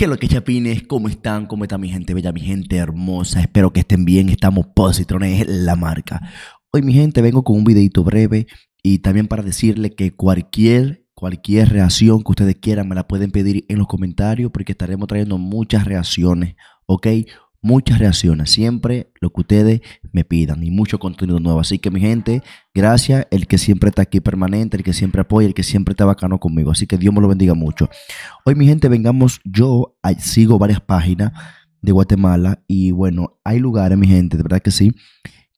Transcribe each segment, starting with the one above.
Que lo que chapines, ¿cómo están? ¿Cómo está mi gente bella, mi gente hermosa? Espero que estén bien, estamos positrones la marca. Hoy mi gente vengo con un videito breve y también para decirle que cualquier cualquier reacción que ustedes quieran me la pueden pedir en los comentarios porque estaremos trayendo muchas reacciones, ¿ok? muchas reacciones, siempre lo que ustedes me pidan y mucho contenido nuevo. Así que mi gente, gracias, el que siempre está aquí permanente, el que siempre apoya, el que siempre está bacano conmigo. Así que Dios me lo bendiga mucho. Hoy mi gente, vengamos, yo sigo varias páginas de Guatemala y bueno, hay lugares, mi gente, de verdad que sí,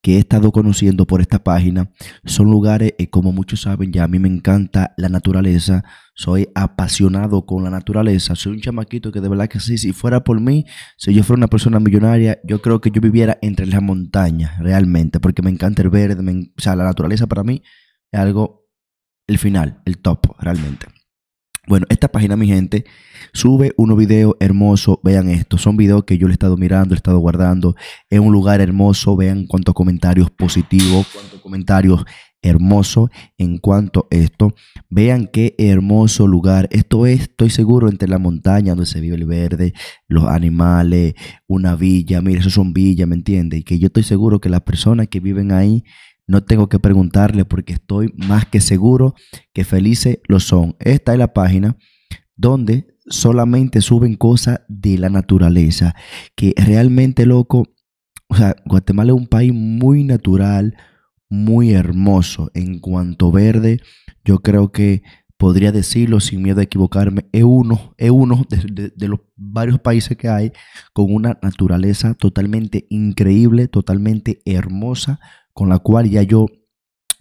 que he estado conociendo por esta página son lugares, eh, como muchos saben ya, a mí me encanta la naturaleza, soy apasionado con la naturaleza, soy un chamaquito que de verdad que sí, si fuera por mí, si yo fuera una persona millonaria, yo creo que yo viviera entre las montañas, realmente, porque me encanta el verde, o sea, la naturaleza para mí es algo, el final, el top, realmente. Bueno, esta página, mi gente, sube unos videos hermosos. Vean esto. Son videos que yo le he estado mirando, he estado guardando. Es un lugar hermoso. Vean cuántos comentarios positivos, cuántos comentarios hermosos en cuanto a esto. Vean qué hermoso lugar. Esto es, estoy seguro, entre la montaña donde se vive el verde, los animales, una villa. Mira, eso son villas, ¿me entiendes? Y que yo estoy seguro que las personas que viven ahí no tengo que preguntarle porque estoy más que seguro que felices lo son. Esta es la página donde solamente suben cosas de la naturaleza. Que realmente, loco, o sea, Guatemala es un país muy natural, muy hermoso. En cuanto verde, yo creo que podría decirlo sin miedo a equivocarme, es uno, de los varios países que hay con una naturaleza totalmente increíble, totalmente hermosa, con la cual ya yo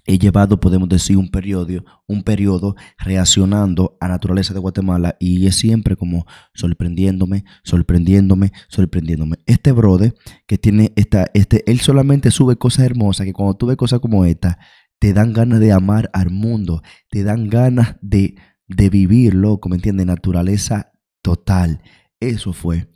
he llevado, podemos decir, un periodo, un periodo reaccionando a la naturaleza de Guatemala y es siempre como sorprendiéndome, sorprendiéndome, sorprendiéndome. Este brother que tiene esta, este, él solamente sube cosas hermosas que cuando tú ves cosas como esta, te dan ganas de amar al mundo, te dan ganas de, de vivir, loco, ¿me entiendes? Naturaleza total. Eso fue,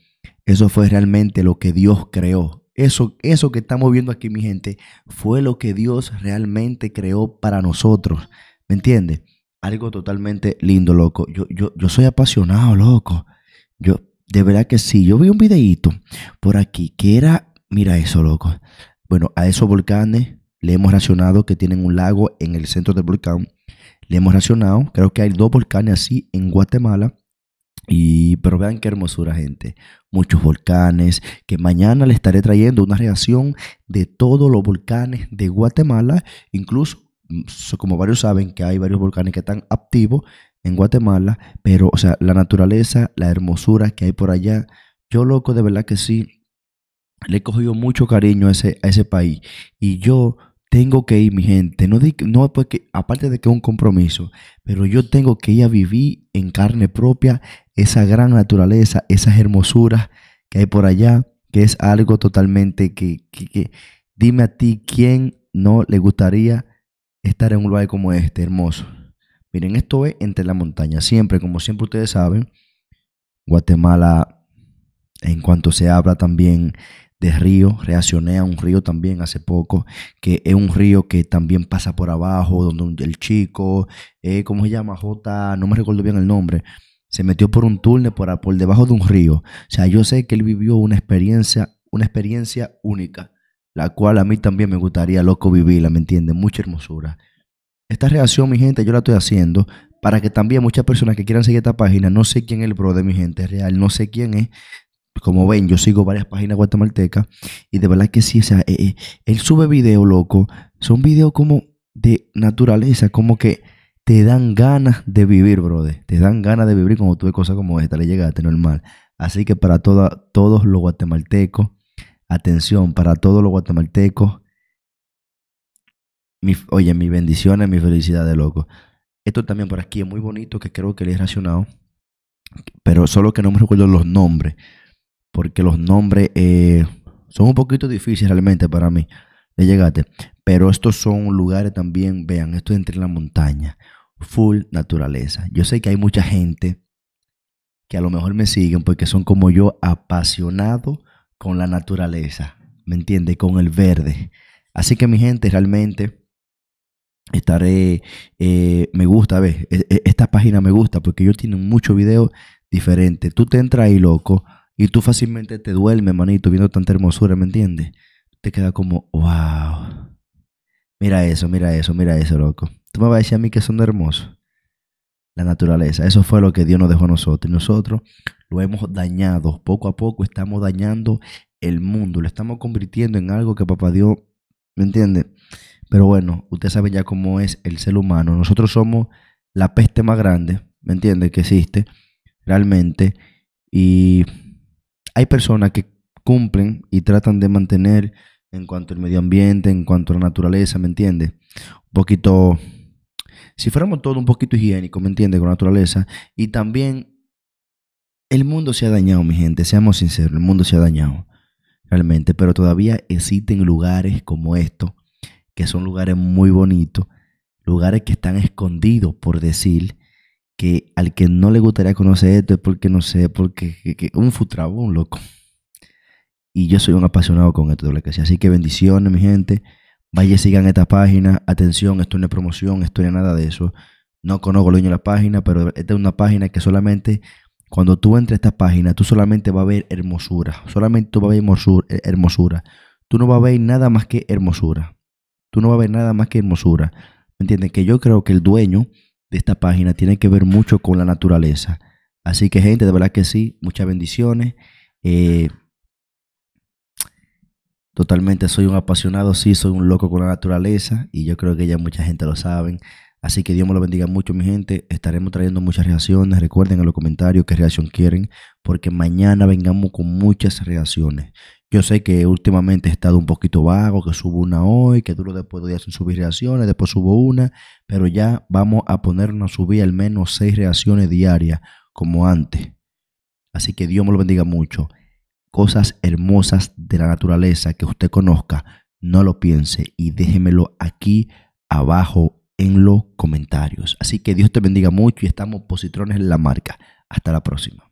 eso fue realmente lo que Dios creó eso, eso que estamos viendo aquí, mi gente, fue lo que Dios realmente creó para nosotros. ¿Me entiendes? Algo totalmente lindo, loco. Yo, yo, yo soy apasionado, loco. Yo, de verdad que sí. Yo vi un videíto por aquí que era, mira eso, loco. Bueno, a esos volcanes le hemos racionado que tienen un lago en el centro del volcán. Le hemos racionado, creo que hay dos volcanes así en Guatemala. Y, pero vean qué hermosura, gente. Muchos volcanes, que mañana le estaré trayendo una reacción de todos los volcanes de Guatemala. Incluso, mm, como varios saben, que hay varios volcanes que están activos en Guatemala. Pero, o sea, la naturaleza, la hermosura que hay por allá. Yo, loco, de verdad que sí, le he cogido mucho cariño a ese, a ese país. Y yo tengo que ir, mi gente. No, no porque, aparte de que es un compromiso, pero yo tengo que ir a vivir en carne propia esa gran naturaleza, esas hermosuras que hay por allá, que es algo totalmente que, dime a ti quién no le gustaría estar en un lugar como este, hermoso. Miren, esto es entre la montaña. Siempre, como siempre ustedes saben, Guatemala, en cuanto se habla también de río, reaccioné a un río también hace poco, que es un río que también pasa por abajo, donde el chico, eh, ¿cómo se llama? J, no me recuerdo bien el nombre, se metió por un túnel por, por debajo de un río. O sea, yo sé que él vivió una experiencia, una experiencia única, la cual a mí también me gustaría, loco, vivirla, ¿me entiendes? Mucha hermosura. Esta reacción, mi gente, yo la estoy haciendo para que también muchas personas que quieran seguir esta página, no sé quién es el bro de mi gente es real, no sé quién es. Como ven, yo sigo varias páginas guatemaltecas y de verdad que sí, o sea, eh, eh, él sube videos, loco. Son videos como de naturaleza, como que te dan ganas de vivir, brother. Te dan ganas de vivir cuando tú cosas como esta, le llegaste normal. Así que para toda, todos los guatemaltecos, atención, para todos los guatemaltecos, mi, oye, mis bendiciones, felicidad de loco. Esto también por aquí es muy bonito, que creo que le he racionado, pero solo que no me recuerdo los nombres, porque los nombres eh, son un poquito difíciles realmente para mí. Pero estos son lugares también, vean, esto es entre la montaña, full naturaleza. Yo sé que hay mucha gente que a lo mejor me siguen porque son como yo Apasionado con la naturaleza, ¿me entiende? Con el verde. Así que mi gente, realmente estaré, eh, me gusta, ver, e, e, esta página me gusta porque yo tienen mucho videos diferentes. Tú te entras ahí, loco, y tú fácilmente te duermes, manito, viendo tanta hermosura, ¿me entiendes? te queda como, wow. Mira eso, mira eso, mira eso, loco. Tú me vas a decir a mí que son hermosos. La naturaleza. Eso fue lo que Dios nos dejó a nosotros. Y nosotros lo hemos dañado. Poco a poco estamos dañando el mundo. Lo estamos convirtiendo en algo que papá Dios, ¿me entiende? Pero bueno, ustedes saben ya cómo es el ser humano. Nosotros somos la peste más grande, ¿me entiende? Que existe realmente. Y hay personas que cumplen y tratan de mantener en cuanto al medio ambiente, en cuanto a la naturaleza, ¿me entiendes? Un poquito, si fuéramos todos un poquito higiénicos, ¿me entiendes? Con la naturaleza. Y también el mundo se ha dañado, mi gente, seamos sinceros, el mundo se ha dañado realmente, pero todavía existen lugares como estos, que son lugares muy bonitos, lugares que están escondidos, por decir, que al que no le gustaría conocer esto es porque no sé, porque un que, un loco. Y yo soy un apasionado con esto de que sea. Así que bendiciones, mi gente. Vaya, sigan esta página. Atención, esto no es promoción, esto no es nada de eso. No conozco el dueño de la página, pero esta es una página que solamente cuando tú entres a esta página, tú solamente vas a ver hermosura. Solamente tú vas a ver eh, hermosura. Tú no vas a ver nada más que hermosura. Tú no vas a ver nada más que hermosura. ¿Me entiendes? Que yo creo que el dueño de esta página tiene que ver mucho con la naturaleza. Así que gente, de verdad que sí, muchas bendiciones. Eh, Totalmente soy un apasionado, sí, soy un loco con la naturaleza y yo creo que ya mucha gente lo saben. Así que Dios me lo bendiga mucho, mi gente. Estaremos trayendo muchas reacciones. Recuerden en los comentarios qué reacción quieren, porque mañana vengamos con muchas reacciones. Yo sé que últimamente he estado un poquito vago, que subo una hoy, que duro después de días sin subir reacciones, después subo una, pero ya vamos a ponernos a subir al menos seis reacciones diarias como antes. Así que Dios me lo bendiga mucho cosas hermosas de la naturaleza que usted conozca, no lo piense y déjemelo aquí abajo en los comentarios. Así que Dios te bendiga mucho y estamos positrones en la marca. Hasta la próxima.